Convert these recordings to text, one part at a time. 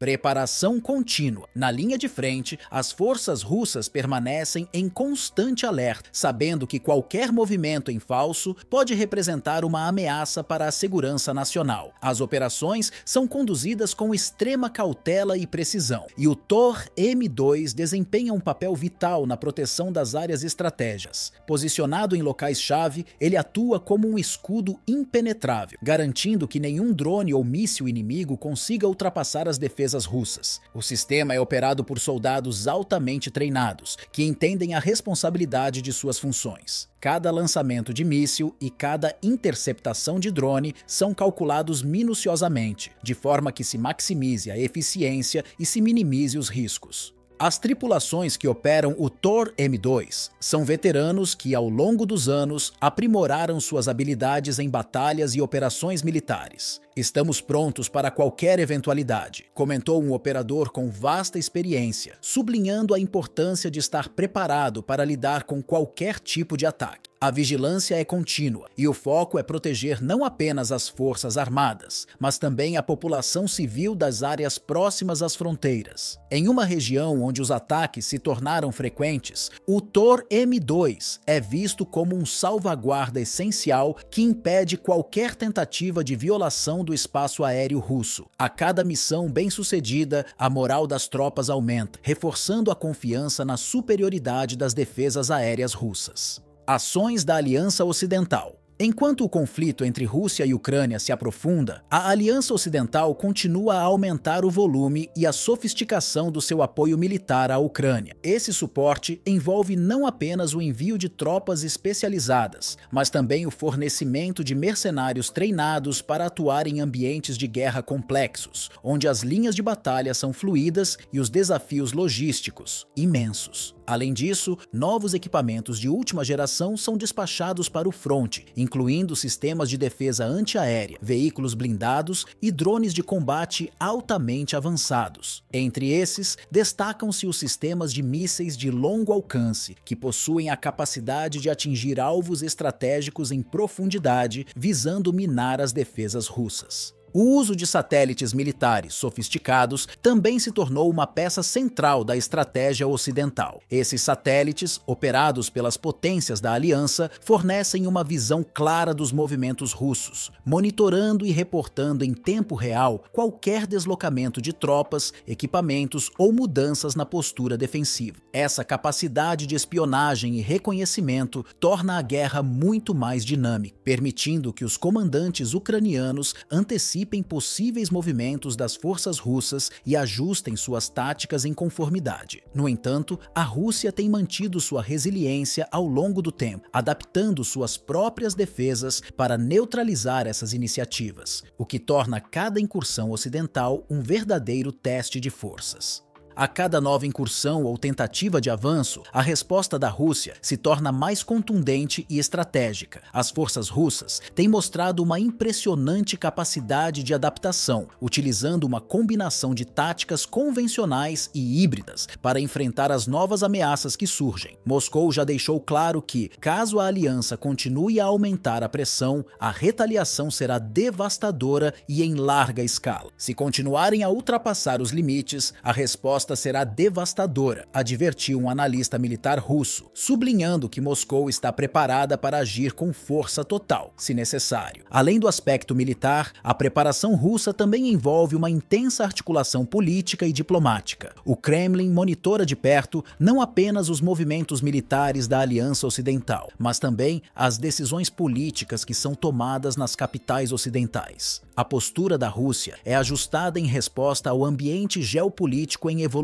Preparação contínua. Na linha de frente, as forças russas permanecem em constante alerta, sabendo que qualquer movimento em falso pode representar uma ameaça para a segurança nacional. As operações são conduzidas com extrema cautela e precisão, e o Tor M2 desempenha um papel vital na proteção das áreas estratégias. Posicionado em locais-chave, ele atua como um escudo impenetrável, garantindo que nenhum drone ou míssil inimigo consiga ultrapassar as defesas russas. O sistema é operado por soldados altamente treinados, que entendem a responsabilidade de suas funções. Cada lançamento de míssil e cada interceptação de drone são calculados minuciosamente, de forma que se maximize a eficiência e se minimize os riscos. As tripulações que operam o Tor M2 são veteranos que, ao longo dos anos, aprimoraram suas habilidades em batalhas e operações militares. Estamos prontos para qualquer eventualidade, comentou um operador com vasta experiência, sublinhando a importância de estar preparado para lidar com qualquer tipo de ataque. A vigilância é contínua e o foco é proteger não apenas as Forças Armadas, mas também a população civil das áreas próximas às fronteiras. Em uma região onde os ataques se tornaram frequentes, o Tor M2 é visto como um salvaguarda essencial que impede qualquer tentativa de violação do espaço aéreo russo. A cada missão bem-sucedida, a moral das tropas aumenta, reforçando a confiança na superioridade das defesas aéreas russas. Ações da Aliança Ocidental Enquanto o conflito entre Rússia e Ucrânia se aprofunda, a Aliança Ocidental continua a aumentar o volume e a sofisticação do seu apoio militar à Ucrânia. Esse suporte envolve não apenas o envio de tropas especializadas, mas também o fornecimento de mercenários treinados para atuar em ambientes de guerra complexos, onde as linhas de batalha são fluídas e os desafios logísticos imensos. Além disso, novos equipamentos de última geração são despachados para o fronte, incluindo sistemas de defesa antiaérea, veículos blindados e drones de combate altamente avançados. Entre esses, destacam-se os sistemas de mísseis de longo alcance, que possuem a capacidade de atingir alvos estratégicos em profundidade, visando minar as defesas russas. O uso de satélites militares sofisticados também se tornou uma peça central da estratégia ocidental. Esses satélites, operados pelas potências da aliança, fornecem uma visão clara dos movimentos russos, monitorando e reportando em tempo real qualquer deslocamento de tropas, equipamentos ou mudanças na postura defensiva. Essa capacidade de espionagem e reconhecimento torna a guerra muito mais dinâmica, permitindo que os comandantes ucranianos antecipem antecipem possíveis movimentos das forças russas e ajustem suas táticas em conformidade. No entanto, a Rússia tem mantido sua resiliência ao longo do tempo, adaptando suas próprias defesas para neutralizar essas iniciativas, o que torna cada incursão ocidental um verdadeiro teste de forças. A cada nova incursão ou tentativa de avanço, a resposta da Rússia se torna mais contundente e estratégica. As forças russas têm mostrado uma impressionante capacidade de adaptação, utilizando uma combinação de táticas convencionais e híbridas para enfrentar as novas ameaças que surgem. Moscou já deixou claro que, caso a aliança continue a aumentar a pressão, a retaliação será devastadora e em larga escala. Se continuarem a ultrapassar os limites, a resposta resposta será devastadora, advertiu um analista militar russo, sublinhando que Moscou está preparada para agir com força total, se necessário. Além do aspecto militar, a preparação russa também envolve uma intensa articulação política e diplomática. O Kremlin monitora de perto não apenas os movimentos militares da Aliança Ocidental, mas também as decisões políticas que são tomadas nas capitais ocidentais. A postura da Rússia é ajustada em resposta ao ambiente geopolítico em evolução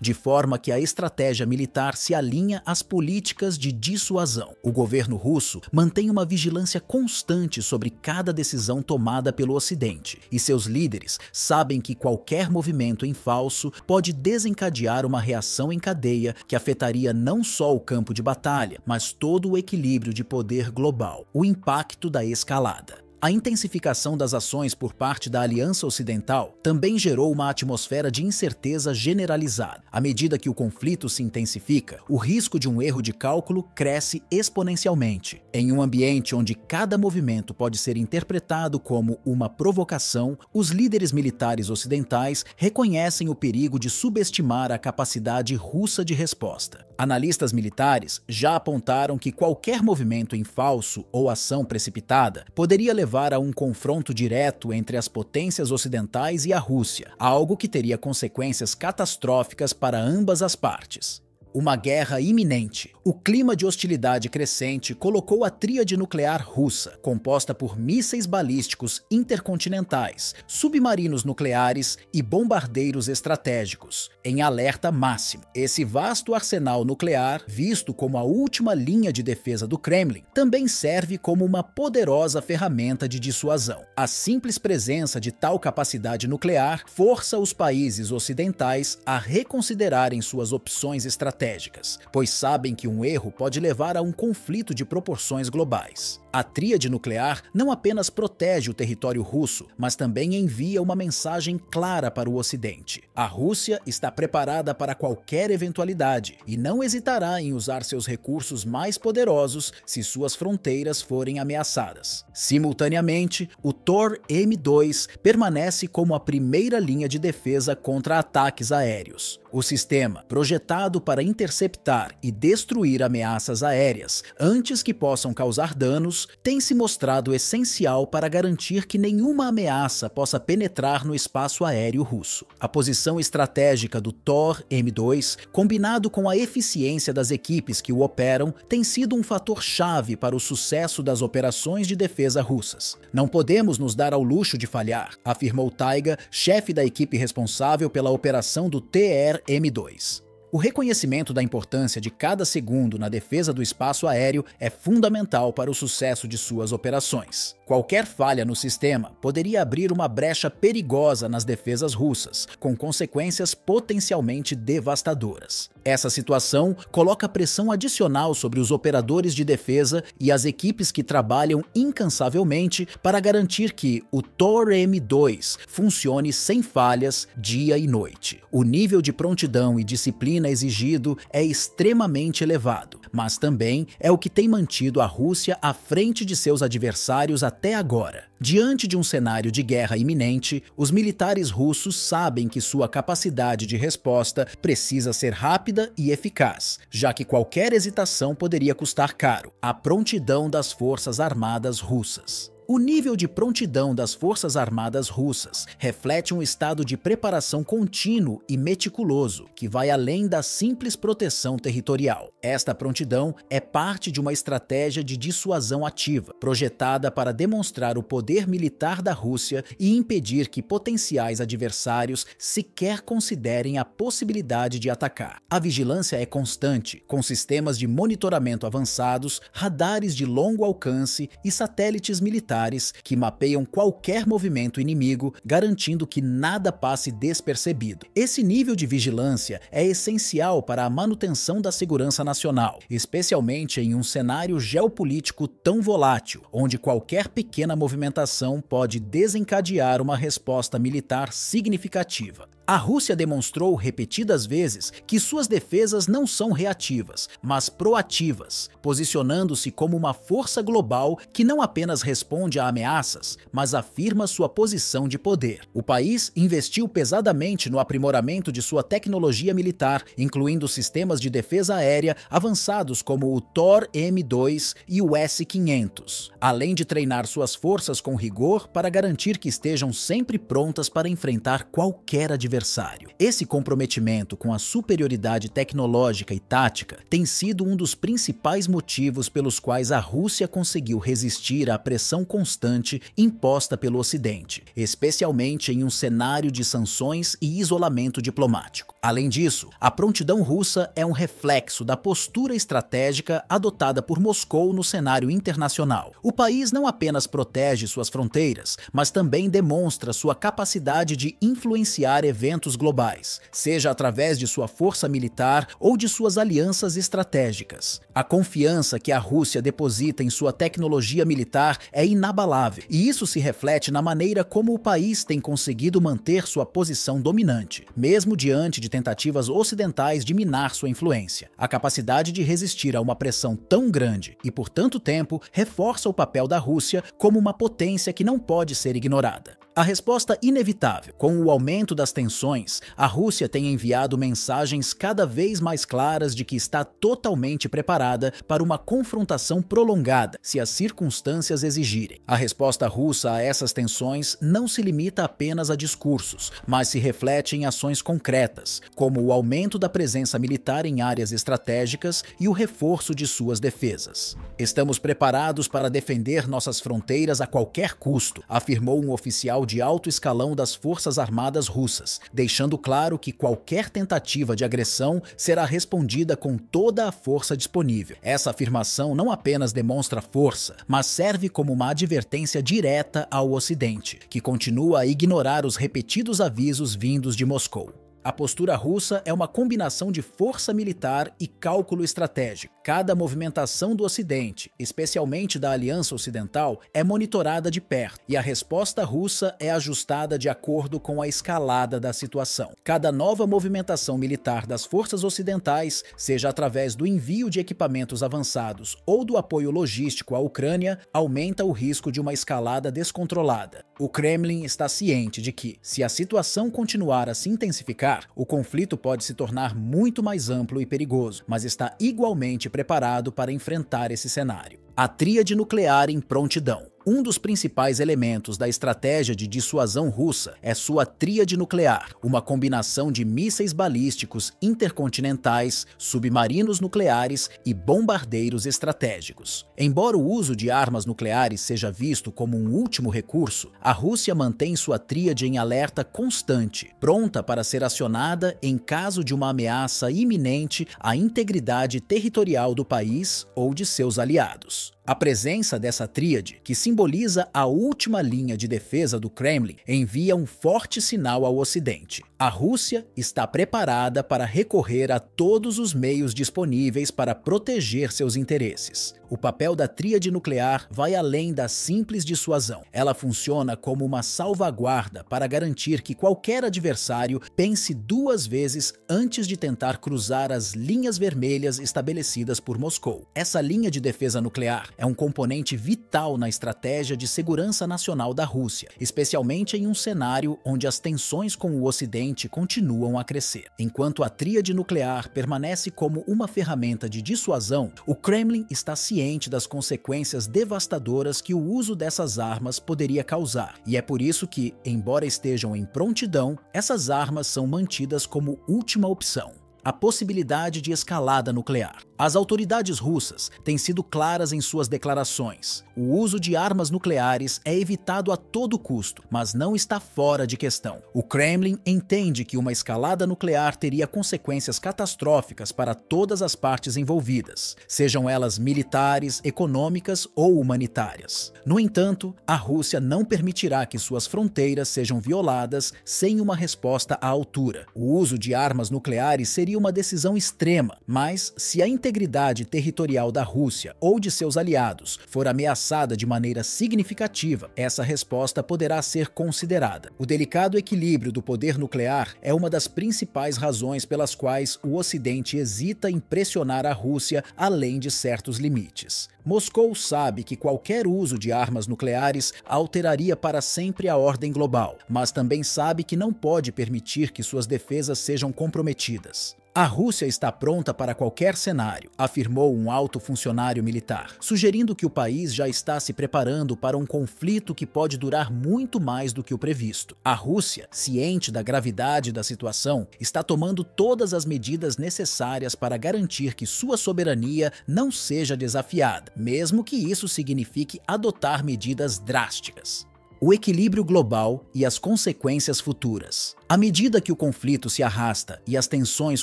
de forma que a estratégia militar se alinha às políticas de dissuasão. O governo russo mantém uma vigilância constante sobre cada decisão tomada pelo Ocidente, e seus líderes sabem que qualquer movimento em falso pode desencadear uma reação em cadeia que afetaria não só o campo de batalha, mas todo o equilíbrio de poder global, o impacto da escalada. A intensificação das ações por parte da Aliança Ocidental também gerou uma atmosfera de incerteza generalizada. À medida que o conflito se intensifica, o risco de um erro de cálculo cresce exponencialmente. Em um ambiente onde cada movimento pode ser interpretado como uma provocação, os líderes militares ocidentais reconhecem o perigo de subestimar a capacidade russa de resposta. Analistas militares já apontaram que qualquer movimento em falso ou ação precipitada poderia levar levar a um confronto direto entre as potências ocidentais e a Rússia, algo que teria consequências catastróficas para ambas as partes uma guerra iminente. O clima de hostilidade crescente colocou a tríade nuclear russa, composta por mísseis balísticos intercontinentais, submarinos nucleares e bombardeiros estratégicos, em alerta máximo. Esse vasto arsenal nuclear, visto como a última linha de defesa do Kremlin, também serve como uma poderosa ferramenta de dissuasão. A simples presença de tal capacidade nuclear força os países ocidentais a reconsiderarem suas opções estratégicas estratégicas, pois sabem que um erro pode levar a um conflito de proporções globais. A tríade nuclear não apenas protege o território russo, mas também envia uma mensagem clara para o Ocidente. A Rússia está preparada para qualquer eventualidade e não hesitará em usar seus recursos mais poderosos se suas fronteiras forem ameaçadas. Simultaneamente, o Tor M2 permanece como a primeira linha de defesa contra ataques aéreos. O sistema, projetado para interceptar e destruir ameaças aéreas antes que possam causar danos tem se mostrado essencial para garantir que nenhuma ameaça possa penetrar no espaço aéreo russo. A posição estratégica do Thor M2, combinado com a eficiência das equipes que o operam, tem sido um fator chave para o sucesso das operações de defesa russas. Não podemos nos dar ao luxo de falhar, afirmou Taiga, chefe da equipe responsável pela operação do TR-M2. O reconhecimento da importância de cada segundo na defesa do espaço aéreo é fundamental para o sucesso de suas operações. Qualquer falha no sistema poderia abrir uma brecha perigosa nas defesas russas, com consequências potencialmente devastadoras. Essa situação coloca pressão adicional sobre os operadores de defesa e as equipes que trabalham incansavelmente para garantir que o Tor M2 funcione sem falhas dia e noite. O nível de prontidão e disciplina exigido é extremamente elevado, mas também é o que tem mantido a Rússia à frente de seus adversários até até agora. Diante de um cenário de guerra iminente, os militares russos sabem que sua capacidade de resposta precisa ser rápida e eficaz, já que qualquer hesitação poderia custar caro a prontidão das forças armadas russas. O nível de prontidão das Forças Armadas russas reflete um estado de preparação contínuo e meticuloso, que vai além da simples proteção territorial. Esta prontidão é parte de uma estratégia de dissuasão ativa, projetada para demonstrar o poder militar da Rússia e impedir que potenciais adversários sequer considerem a possibilidade de atacar. A vigilância é constante, com sistemas de monitoramento avançados, radares de longo alcance e satélites militares militares que mapeiam qualquer movimento inimigo, garantindo que nada passe despercebido. Esse nível de vigilância é essencial para a manutenção da segurança nacional, especialmente em um cenário geopolítico tão volátil, onde qualquer pequena movimentação pode desencadear uma resposta militar significativa. A Rússia demonstrou repetidas vezes que suas defesas não são reativas, mas proativas, posicionando-se como uma força global que não apenas responde a ameaças, mas afirma sua posição de poder. O país investiu pesadamente no aprimoramento de sua tecnologia militar, incluindo sistemas de defesa aérea avançados como o Thor M2 e o S-500, além de treinar suas forças com rigor para garantir que estejam sempre prontas para enfrentar qualquer adversário adversário. Esse comprometimento com a superioridade tecnológica e tática tem sido um dos principais motivos pelos quais a Rússia conseguiu resistir à pressão constante imposta pelo Ocidente, especialmente em um cenário de sanções e isolamento diplomático. Além disso, a prontidão russa é um reflexo da postura estratégica adotada por Moscou no cenário internacional. O país não apenas protege suas fronteiras, mas também demonstra sua capacidade de influenciar eventos eventos globais, seja através de sua força militar ou de suas alianças estratégicas. A confiança que a Rússia deposita em sua tecnologia militar é inabalável, e isso se reflete na maneira como o país tem conseguido manter sua posição dominante, mesmo diante de tentativas ocidentais de minar sua influência. A capacidade de resistir a uma pressão tão grande e por tanto tempo reforça o papel da Rússia como uma potência que não pode ser ignorada. A resposta inevitável. Com o aumento das tensões, a Rússia tem enviado mensagens cada vez mais claras de que está totalmente preparada para uma confrontação prolongada, se as circunstâncias exigirem. A resposta russa a essas tensões não se limita apenas a discursos, mas se reflete em ações concretas, como o aumento da presença militar em áreas estratégicas e o reforço de suas defesas. Estamos preparados para defender nossas fronteiras a qualquer custo, afirmou um oficial de alto escalão das Forças Armadas russas, deixando claro que qualquer tentativa de agressão será respondida com toda a força disponível. Essa afirmação não apenas demonstra força, mas serve como uma advertência direta ao Ocidente, que continua a ignorar os repetidos avisos vindos de Moscou. A postura russa é uma combinação de força militar e cálculo estratégico. Cada movimentação do Ocidente, especialmente da Aliança Ocidental, é monitorada de perto e a resposta russa é ajustada de acordo com a escalada da situação. Cada nova movimentação militar das forças ocidentais, seja através do envio de equipamentos avançados ou do apoio logístico à Ucrânia, aumenta o risco de uma escalada descontrolada. O Kremlin está ciente de que, se a situação continuar a se intensificar, lugar. O conflito pode se tornar muito mais amplo e perigoso, mas está igualmente preparado para enfrentar esse cenário. A tríade nuclear em prontidão. Um dos principais elementos da estratégia de dissuasão russa é sua tríade nuclear, uma combinação de mísseis balísticos intercontinentais, submarinos nucleares e bombardeiros estratégicos. Embora o uso de armas nucleares seja visto como um último recurso, a Rússia mantém sua tríade em alerta constante, pronta para ser acionada em caso de uma ameaça iminente à integridade territorial do país ou de seus aliados. A presença dessa tríade, que simboliza a última linha de defesa do Kremlin, envia um forte sinal ao Ocidente. A Rússia está preparada para recorrer a todos os meios disponíveis para proteger seus interesses o papel da tríade nuclear vai além da simples dissuasão. Ela funciona como uma salvaguarda para garantir que qualquer adversário pense duas vezes antes de tentar cruzar as linhas vermelhas estabelecidas por Moscou. Essa linha de defesa nuclear é um componente vital na estratégia de segurança nacional da Rússia, especialmente em um cenário onde as tensões com o Ocidente continuam a crescer. Enquanto a tríade nuclear permanece como uma ferramenta de dissuasão, o Kremlin está ciente ciente das consequências devastadoras que o uso dessas armas poderia causar, e é por isso que, embora estejam em prontidão, essas armas são mantidas como última opção a possibilidade de escalada nuclear. As autoridades russas têm sido claras em suas declarações. O uso de armas nucleares é evitado a todo custo, mas não está fora de questão. O Kremlin entende que uma escalada nuclear teria consequências catastróficas para todas as partes envolvidas, sejam elas militares, econômicas ou humanitárias. No entanto, a Rússia não permitirá que suas fronteiras sejam violadas sem uma resposta à altura. O uso de armas nucleares seria uma decisão extrema, mas se a integridade territorial da Rússia ou de seus aliados for ameaçada de maneira significativa, essa resposta poderá ser considerada. O delicado equilíbrio do poder nuclear é uma das principais razões pelas quais o Ocidente hesita em pressionar a Rússia além de certos limites. Moscou sabe que qualquer uso de armas nucleares alteraria para sempre a ordem global, mas também sabe que não pode permitir que suas defesas sejam comprometidas. A Rússia está pronta para qualquer cenário, afirmou um alto funcionário militar, sugerindo que o país já está se preparando para um conflito que pode durar muito mais do que o previsto. A Rússia, ciente da gravidade da situação, está tomando todas as medidas necessárias para garantir que sua soberania não seja desafiada, mesmo que isso signifique adotar medidas drásticas o equilíbrio global e as consequências futuras. À medida que o conflito se arrasta e as tensões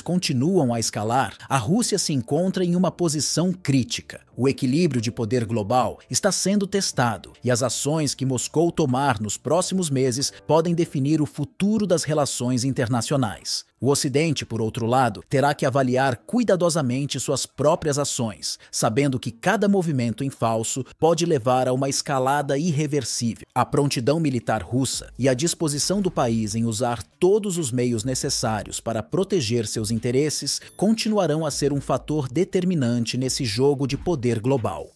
continuam a escalar, a Rússia se encontra em uma posição crítica. O equilíbrio de poder global está sendo testado e as ações que Moscou tomar nos próximos meses podem definir o futuro das relações internacionais. O Ocidente, por outro lado, terá que avaliar cuidadosamente suas próprias ações, sabendo que cada movimento em falso pode levar a uma escalada irreversível. A prontidão militar russa e a disposição do país em usar todos os meios necessários para proteger seus interesses continuarão a ser um fator determinante nesse jogo de poder global.